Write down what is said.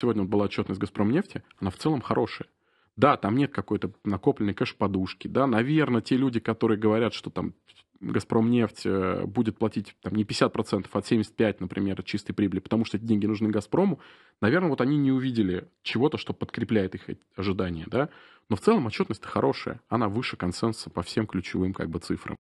Сегодня была отчетность «Газпромнефти», она в целом хорошая. Да, там нет какой-то накопленной кэш-подушки. Да, наверное, те люди, которые говорят, что там «Газпромнефть» э, будет платить там, не 50%, а 75%, например, чистой прибыли, потому что эти деньги нужны «Газпрому», наверное, вот они не увидели чего-то, что подкрепляет их ожидания. Да? Но в целом отчетность хорошая. Она выше консенсуса по всем ключевым как бы, цифрам.